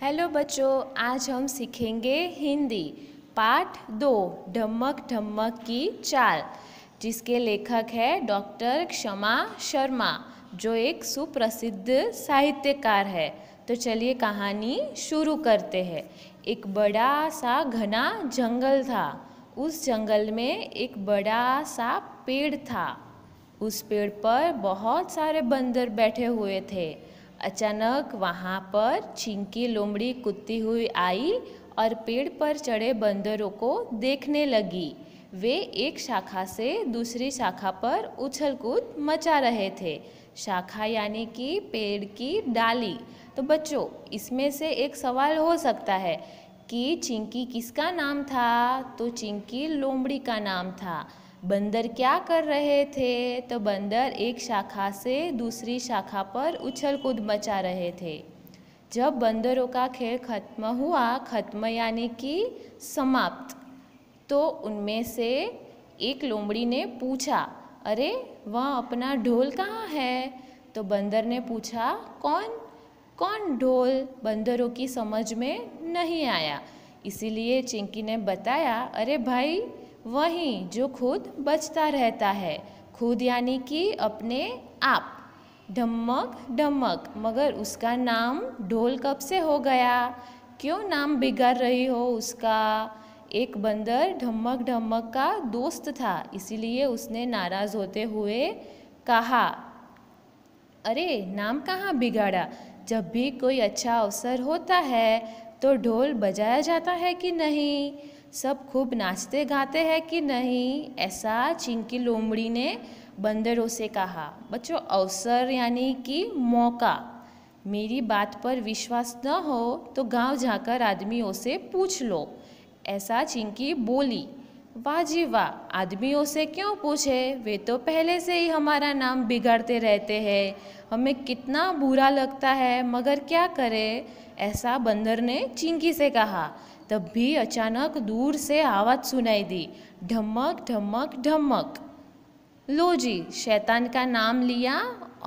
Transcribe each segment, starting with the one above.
hello बच्चों आज हम सीखेंगे हिंदी पाठ दो ढमक ढमक की चाल जिसके लेखक है डॉक्टर क्षमा शर्मा जो एक सुप्रसिद्ध साहित्यकार है तो चलिए कहानी शुरू करते हैं एक बड़ा सा घना जंगल था उस जंगल में एक बड़ा सा पेड़ था उस पेड़ पर बहुत सारे बंदर बैठे हुए थे अचानक वहाँ पर चिंकी लोमड़ी कुत्ती हुई आई और पेड़ पर चढ़े बंदरों को देखने लगी वे एक शाखा से दूसरी शाखा पर उछल कूद मचा रहे थे शाखा यानी कि पेड़ की डाली तो बच्चों इसमें से एक सवाल हो सकता है कि चिंकी किसका नाम था तो चिंकी लोमड़ी का नाम था बंदर क्या कर रहे थे तो बंदर एक शाखा से दूसरी शाखा पर उछल कूद मचा रहे थे जब बंदरों का खेल खत्म हुआ खत्म यानी कि समाप्त तो उनमें से एक लोमड़ी ने पूछा अरे वह अपना ढोल कहाँ है तो बंदर ने पूछा कौन कौन ढोल बंदरों की समझ में नहीं आया इसीलिए चिंकी ने बताया अरे भाई वहीं जो खुद बचता रहता है खुद यानी कि अपने आप ढमक ढमक मगर उसका नाम ढोल कब से हो गया क्यों नाम बिगाड़ रही हो उसका एक बंदर ढमक ढमक का दोस्त था इसीलिए उसने नाराज़ होते हुए कहा अरे नाम कहाँ बिगाड़ा जब भी कोई अच्छा अवसर होता है तो ढोल बजाया जाता है कि नहीं सब खूब नाचते गाते हैं कि नहीं ऐसा चिंकी लोमड़ी ने बंदरों से कहा बच्चों अवसर यानी कि मौका मेरी बात पर विश्वास न हो तो गांव जाकर आदमियों से पूछ लो ऐसा चिंकी बोली वाह जी वाह आदमियों से क्यों पूछे वे तो पहले से ही हमारा नाम बिगाड़ते रहते हैं हमें कितना बुरा लगता है मगर क्या करें ऐसा बंदर ने चिंकी से कहा तब भी अचानक दूर से आवाज़ सुनाई दी ढमक ढमक ढमक लो जी शैतान का नाम लिया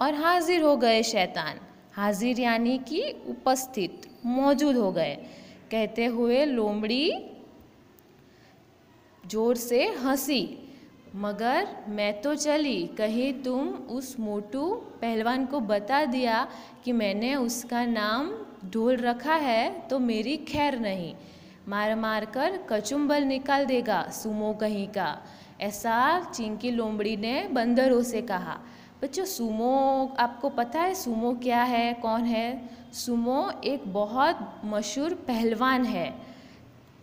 और हाजिर हो गए शैतान हाजिर यानी कि उपस्थित मौजूद हो गए कहते हुए लोमड़ी जोर से हंसी मगर मैं तो चली कहीं तुम उस मोटू पहलवान को बता दिया कि मैंने उसका नाम ढोल रखा है तो मेरी खैर नहीं मार मार कर कचुम्बल निकाल देगा सुमो कहीं का ऐसा चिंकी लोमड़ी ने बंदरों से कहा बच्चों सुमो आपको पता है सुमो क्या है कौन है सुमो एक बहुत मशहूर पहलवान है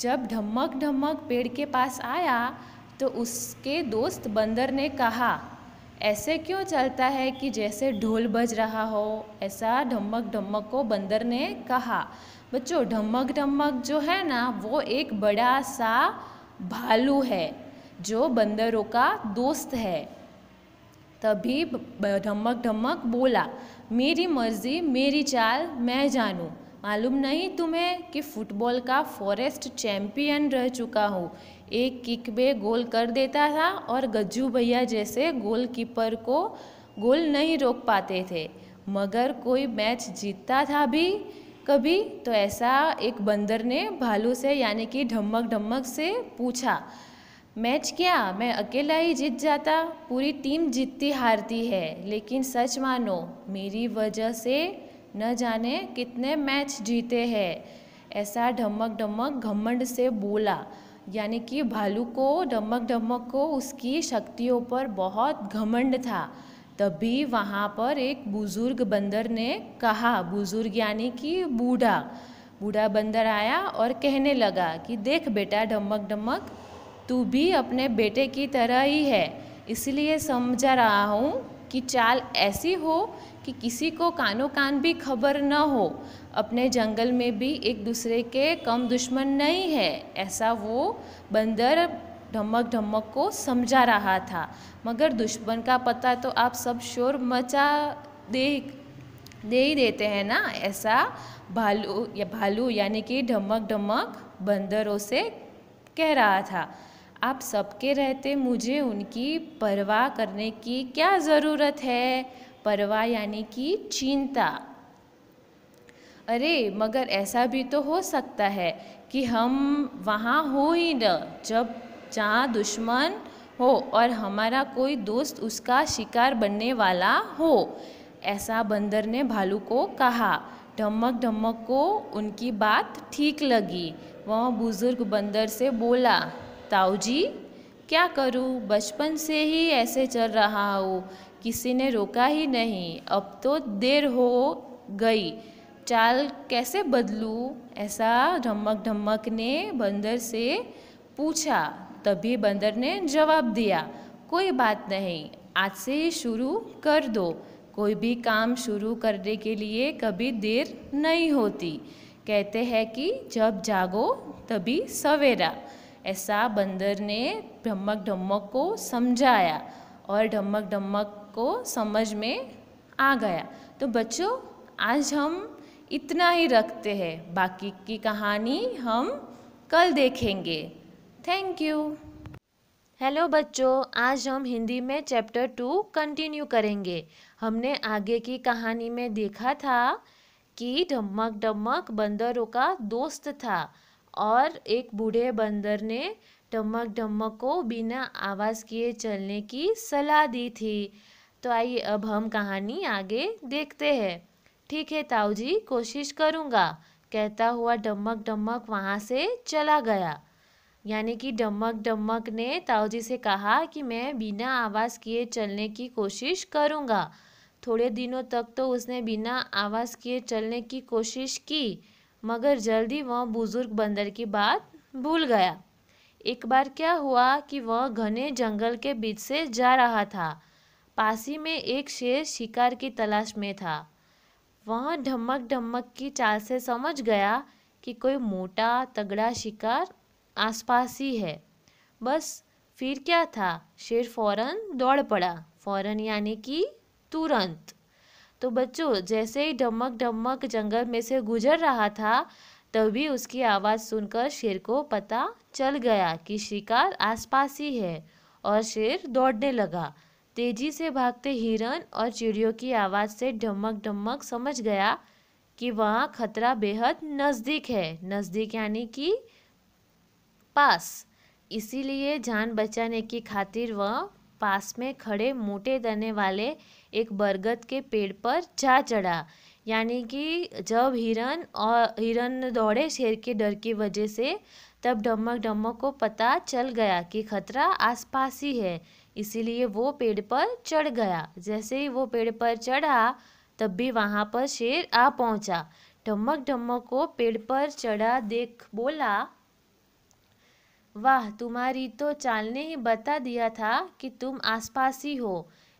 जब ढमक ढमक पेड़ के पास आया तो उसके दोस्त बंदर ने कहा ऐसे क्यों चलता है कि जैसे ढोल बज रहा हो ऐसा ढमक ढमक को बंदर ने कहा बच्चों ढमक ढमक जो है ना वो एक बड़ा सा भालू है जो बंदरों का दोस्त है तभी ढमक ढमक बोला मेरी मर्जी मेरी चाल मैं जानूँ मालूम नहीं तुम्हें कि फुटबॉल का फॉरेस्ट चैम्पियन रह चुका हूँ एक किक में गोल कर देता था और गज्जू भैया जैसे गोलकीपर को गोल नहीं रोक पाते थे मगर कोई मैच जीतता था भी कभी तो ऐसा एक बंदर ने भालू से यानी कि ढमक ढमक से पूछा मैच क्या मैं अकेला ही जीत जाता पूरी टीम जीतती हारती है लेकिन सच मानो मेरी वजह से न जाने कितने मैच जीते हैं ऐसा ढमक ढमक घमंड से बोला यानी कि भालू को ढमक ढमक को उसकी शक्तियों पर बहुत घमंड था तभी वहाँ पर एक बुज़ुर्ग बंदर ने कहा बुज़ुर्ग यानी कि बूढ़ा बूढ़ा बंदर आया और कहने लगा कि देख बेटा डमक डमक तू भी अपने बेटे की तरह ही है इसलिए समझा रहा हूँ कि चाल ऐसी हो कि किसी को कानो कान भी खबर न हो अपने जंगल में भी एक दूसरे के कम दुश्मन नहीं है ऐसा वो बंदर ढमक ढमक को समझा रहा था मगर दुश्मन का पता तो आप सब शोर मचा दे दे ही देते हैं ना ऐसा भालू या भालू यानी कि ढमक ढमक बंदरों से कह रहा था आप सबके रहते मुझे उनकी परवाह करने की क्या ज़रूरत है परवाह यानी कि चिंता अरे मगर ऐसा भी तो हो सकता है कि हम वहाँ हो ही न जब जहाँ दुश्मन हो और हमारा कोई दोस्त उसका शिकार बनने वाला हो ऐसा बंदर ने भालू को कहा ढमक ढमक को उनकी बात ठीक लगी वह बुज़ुर्ग बंदर से बोला ताऊ जी क्या करूं बचपन से ही ऐसे चल रहा हूँ किसी ने रोका ही नहीं अब तो देर हो गई चाल कैसे बदलूँ ऐसा ढमक ढमक ने बंदर से पूछा तभी बंदर ने जवाब दिया कोई बात नहीं आज से ही शुरू कर दो कोई भी काम शुरू करने के लिए कभी देर नहीं होती कहते हैं कि जब जागो तभी सवेरा ऐसा बंदर ने ढमक ढमक को समझाया और ढमक ढमक को समझ में आ गया तो बच्चों आज हम इतना ही रखते हैं बाकी की कहानी हम कल देखेंगे थैंक यू हेलो बच्चों आज हम हिंदी में चैप्टर टू कंटिन्यू करेंगे हमने आगे की कहानी में देखा था कि ढमक ढमक बंदरों का दोस्त था और एक बूढ़े बंदर ने ढमक ढमक को बिना आवाज़ किए चलने की सलाह दी थी तो आइए अब हम कहानी आगे देखते हैं ठीक है ताऊ जी कोशिश करूँगा कहता हुआ ढमक ढमक वहाँ से चला गया यानी कि डमक डमक ने ताऊजी से कहा कि मैं बिना आवाज़ किए चलने की कोशिश करूँगा थोड़े दिनों तक तो उसने बिना आवाज़ किए चलने की कोशिश की मगर जल्दी वह बुज़ुर्ग बंदर की बात भूल गया एक बार क्या हुआ कि वह घने जंगल के बीच से जा रहा था पासी में एक शेर शिकार की तलाश में था वह ढमक ढमक की चाल से समझ गया कि कोई मोटा तगड़ा शिकार आसपास ही है बस फिर क्या था शेर फौरन दौड़ पड़ा फौरन यानी कि तुरंत तो बच्चों जैसे ही ढमक ढमक जंगल में से गुजर रहा था तभी उसकी आवाज़ सुनकर शेर को पता चल गया कि शिकार आसपास ही है और शेर दौड़ने लगा तेजी से भागते हिरन और चिड़ियों की आवाज़ से ढमक ढमक समझ गया कि वहाँ खतरा बेहद नज़दीक है नज़दीक यानी कि पास इसीलिए जान बचाने की खातिर वह पास में खड़े मोटे दने वाले एक बरगद के पेड़ पर जा चढ़ा यानी कि जब हिरन और हिरन दौड़े शेर के डर की वजह से तब डमक डमक को पता चल गया कि खतरा आसपास ही है इसीलिए वो पेड़ पर चढ़ गया जैसे ही वो पेड़ पर चढ़ा तब भी वहाँ पर शेर आ पहुँचा डमक डमक को पेड़ पर चढ़ा देख बोला वाह तुम्हारी तो चाल ने ही बता दिया था कि तुम आसपास ही हो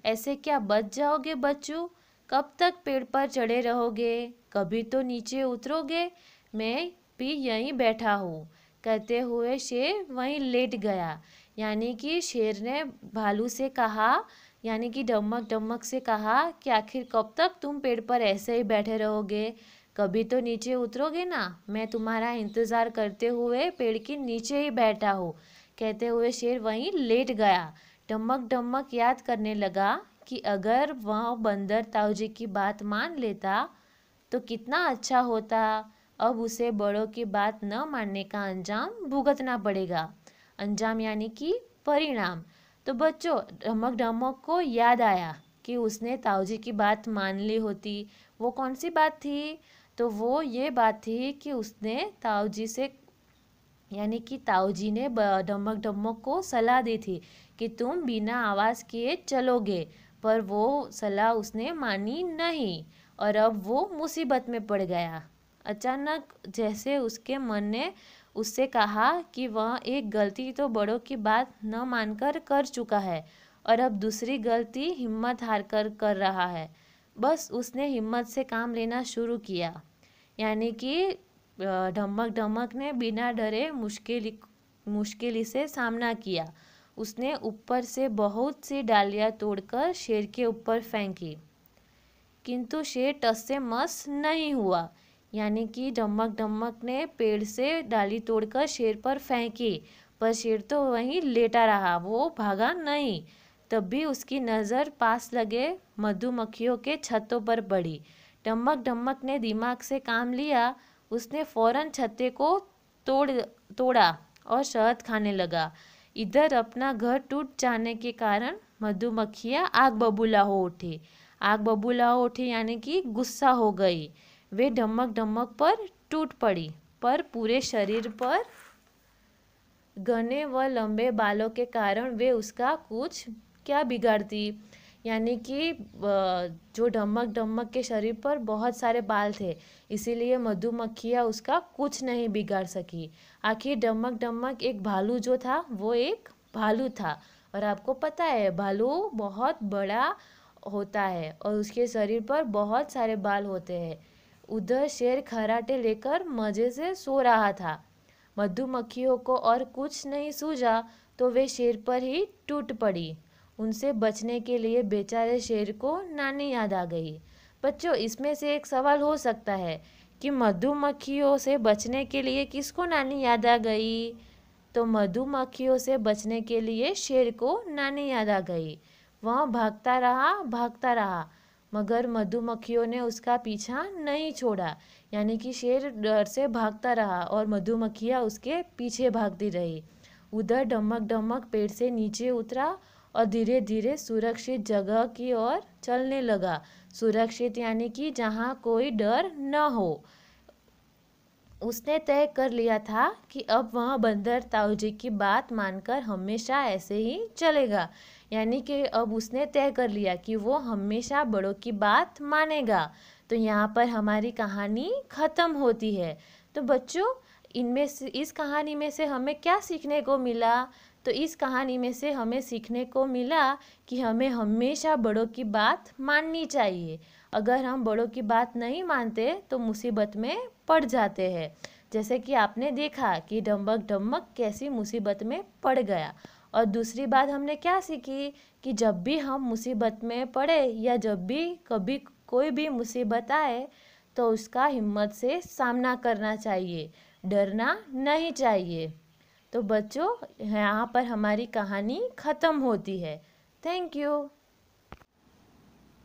ऐसे क्या बच जाओगे बच्चू कब तक पेड़ पर चढ़े रहोगे कभी तो नीचे उतरोगे मैं भी यहीं बैठा हूँ कहते हुए शेर वहीं लेट गया यानी कि शेर ने भालू से कहा यानी कि डमक डमक से कहा कि आखिर कब तक तुम पेड़ पर ऐसे ही बैठे रहोगे कभी तो नीचे उतरोगे ना मैं तुम्हारा इंतज़ार करते हुए पेड़ के नीचे ही बैठा हूँ कहते हुए शेर वहीं लेट गया डमक डमक याद करने लगा कि अगर वह बंदर ताऊजी की बात मान लेता तो कितना अच्छा होता अब उसे बड़ों की बात न मानने का अंजाम भुगतना पड़ेगा अंजाम यानी कि परिणाम तो बच्चों ढमक ढमक को याद आया कि उसने ताऊजी की बात मान ली होती वो कौन सी बात थी तो वो ये बात थी कि उसने ताऊ जी से यानी कि ताऊ जी ने डमक डमक को सलाह दी थी कि तुम बिना आवाज़ किए चलोगे पर वो सलाह उसने मानी नहीं और अब वो मुसीबत में पड़ गया अचानक जैसे उसके मन ने उससे कहा कि वह एक गलती तो बड़ों की बात न मानकर कर चुका है और अब दूसरी गलती हिम्मत हार कर कर रहा है बस उसने हिम्मत से काम लेना शुरू किया यानी कि ढमक ढमक ने बिना डरे मुश्किल मुश्किल से सामना किया उसने ऊपर से बहुत सी डालियाँ तोड़कर शेर के ऊपर फेंकी किंतु शेर टस से मस नहीं हुआ यानी कि ढमक ढमक ने पेड़ से डाली तोड़कर शेर पर फेंकी पर शेर तो वहीं लेटा रहा वो भागा नहीं तब भी उसकी नज़र पास लगे मधुमक्खियों के छतों पर पड़ी डम्मक डम्मक ने दिमाग से काम लिया उसने फौरन छत्ते को तोड़ तोड़ा और शहद खाने लगा इधर अपना घर टूट जाने के कारण मधुमक्खियाँ आग बबूला हो उठी आग बबूला हो उठी यानी कि गुस्सा हो गई वे ढमक ढमक पर टूट पड़ी पर पूरे शरीर पर घने व लंबे बालों के कारण वे उसका कुछ क्या बिगाड़ती यानी कि जो ढमक ढमक के शरीर पर बहुत सारे बाल थे इसीलिए मधुमक्खियाँ उसका कुछ नहीं बिगाड़ सकी आखिर ढमक ढमक एक भालू जो था वो एक भालू था और आपको पता है भालू बहुत बड़ा होता है और उसके शरीर पर बहुत सारे बाल होते हैं उधर शेर खराटे लेकर मज़े से सो रहा था मधुमक्खियों को और कुछ नहीं सूझा तो वे शेर पर ही टूट पड़ी उनसे बचने के लिए बेचारे शेर को नानी याद आ गई बच्चों इसमें से एक सवाल हो सकता है कि मधुमक्खियों से बचने के लिए किसको नानी याद आ गई तो मधुमक्खियों से बचने के लिए शेर को नानी याद आ गई वह भागता रहा भागता रहा मगर मधुमक्खियों ने उसका पीछा नहीं छोड़ा यानी कि शेर डर से भागता रहा और मधुमक्खियाँ उसके पीछे भागती रही उधर डमक डमक पेड़ से नीचे उतरा और धीरे धीरे सुरक्षित जगह की ओर चलने लगा सुरक्षित यानी कि जहाँ कोई डर न हो उसने तय कर लिया था कि अब वह बंदर ताऊ जी की बात मानकर हमेशा ऐसे ही चलेगा यानी कि अब उसने तय कर लिया कि वो हमेशा बड़ों की बात मानेगा तो यहाँ पर हमारी कहानी ख़त्म होती है तो बच्चों इनमें से इस कहानी में से हमें क्या सीखने को मिला तो इस कहानी में से हमें सीखने को मिला कि हमें हमेशा बड़ों की बात माननी चाहिए अगर हम बड़ों की बात नहीं मानते तो मुसीबत में पड़ जाते हैं जैसे कि आपने देखा कि डम्बक डम्बक कैसी मुसीबत में पड़ गया और दूसरी बात हमने क्या सीखी कि जब भी हम मुसीबत में पड़े या जब भी कभी कोई भी मुसीबत आए तो उसका हिम्मत से सामना करना चाहिए डरना नहीं चाहिए तो बच्चों यहाँ पर हमारी कहानी ख़त्म होती है थैंक यू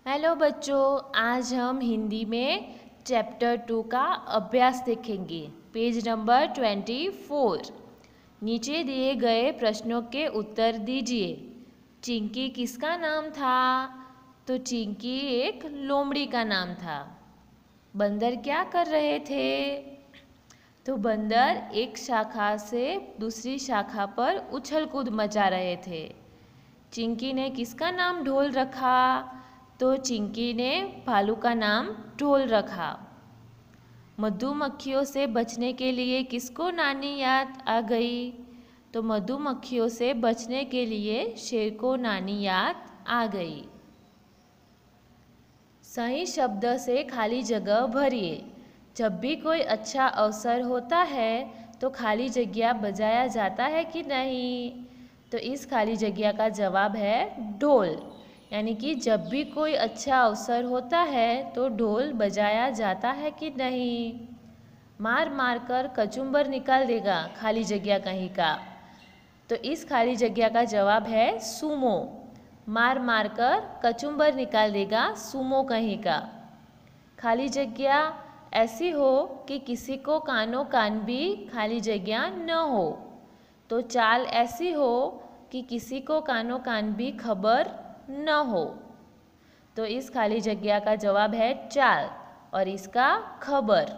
हेलो बच्चों आज हम हिंदी में चैप्टर टू का अभ्यास देखेंगे पेज नंबर ट्वेंटी फोर नीचे दिए गए प्रश्नों के उत्तर दीजिए चिंकी किसका नाम था तो चिंकी एक लोमड़ी का नाम था बंदर क्या कर रहे थे तो बंदर एक शाखा से दूसरी शाखा पर उछल कूद मचा रहे थे चिंकी ने किसका नाम ढोल रखा तो चिंकी ने भालू का नाम ढोल रखा मधुमक्खियों से बचने के लिए किसको नानी याद आ गई तो मधुमक्खियों से बचने के लिए शेर को नानी याद आ गई सही शब्द से खाली जगह भरिए जब भी कोई अच्छा अवसर होता है तो खाली जगह बजाया जाता है कि नहीं तो इस खाली जगह का जवाब है ढोल यानी कि जब भी कोई अच्छा अवसर होता है तो ढोल बजाया जाता है कि नहीं मार मार कर कचुम्बर निकाल देगा खाली जगह कहीं का तो इस खाली जगह का जवाब है सुमो मार मार कर कचुम्बर निकाल देगा सुमो कहीं का खाली जगह ऐसी हो कि किसी को कानो कान भी खाली जगह न हो तो चाल ऐसी हो कि किसी को कानो कान भी खबर न हो तो इस खाली जगह का जवाब है चाल और इसका खबर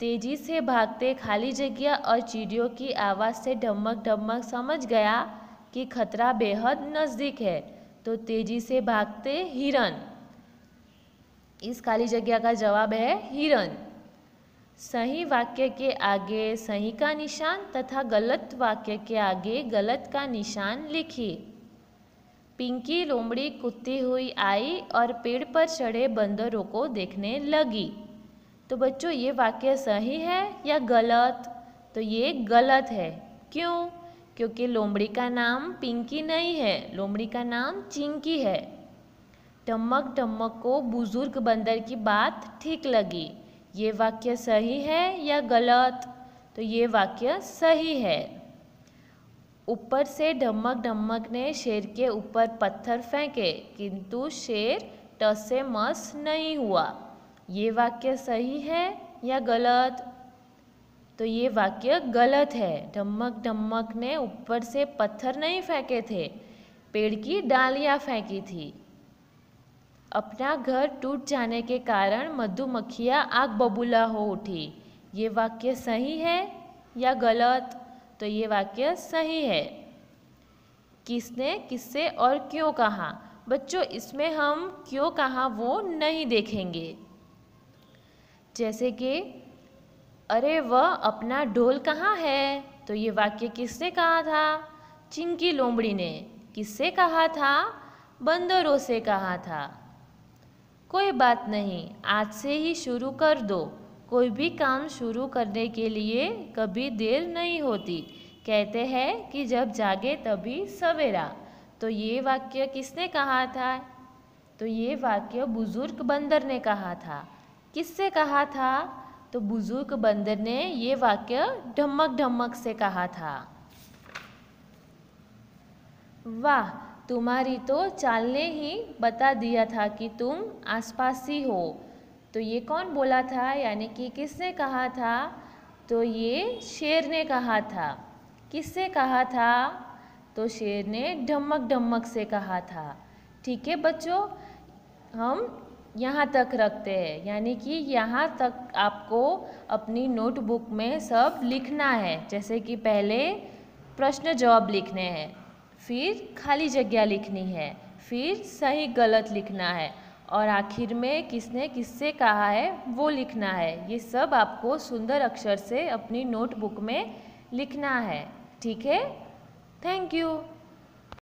तेजी से भागते खाली जगह और चिड़ियों की आवाज़ से ढमक ढमक समझ गया कि खतरा बेहद नज़दीक है तो तेजी से भागते हिरन इस खाली जगह का जवाब है हिरन सही वाक्य के आगे सही का निशान तथा गलत वाक्य के आगे गलत का निशान लिखिए पिंकी लोमड़ी कुत्ती हुई आई और पेड़ पर चढ़े बंदरों को देखने लगी तो बच्चों ये वाक्य सही है या गलत तो ये गलत है क्यों क्योंकि लोमड़ी का नाम पिंकी नहीं है लोमड़ी का नाम चिंकी है टमक टमक को बुजुर्ग बंदर की बात ठीक लगी ये वाक्य सही है या गलत तो ये वाक्य सही है ऊपर से ढमक ढमक ने शेर के ऊपर पत्थर फेंके किंतु शेर टसे मस नहीं हुआ ये वाक्य सही है या गलत तो ये वाक्य गलत है ढमक ढमक ने ऊपर से पत्थर नहीं फेंके थे पेड़ की डालियाँ फेंकी थी अपना घर टूट जाने के कारण मधुमक्खियाँ आग बबूला हो उठी ये वाक्य सही है या गलत तो ये वाक्य सही है किसने किससे और क्यों कहा बच्चों इसमें हम क्यों कहा वो नहीं देखेंगे जैसे कि अरे वह अपना ढोल कहाँ है तो ये वाक्य किसने कहा था चिंकी लोमड़ी ने किससे कहा था बंदरों से कहा था कोई बात नहीं आज से ही शुरू कर दो कोई भी काम शुरू करने के लिए कभी देर नहीं होती कहते हैं कि जब जागे तभी सवेरा तो ये वाक्य किसने कहा था तो ये वाक्य बुज़ुर्ग बंदर ने कहा था किससे कहा था तो बुज़ुर्ग बंदर ने ये वाक्य ढमक ढमक से कहा था वाह तुम्हारी तो चाल ने ही बता दिया था कि तुम ही हो तो ये कौन बोला था यानी कि किसने कहा था तो ये शेर ने कहा था किससे कहा था तो शेर ने ढमक ढमक से कहा था ठीक है बच्चों हम यहाँ तक रखते हैं यानी कि यहाँ तक आपको अपनी नोटबुक में सब लिखना है जैसे कि पहले प्रश्न जवाब लिखने हैं फिर खाली जगह लिखनी है फिर सही गलत लिखना है और आखिर में किसने किससे कहा है वो लिखना है ये सब आपको सुंदर अक्षर से अपनी नोटबुक में लिखना है ठीक है थैंक यू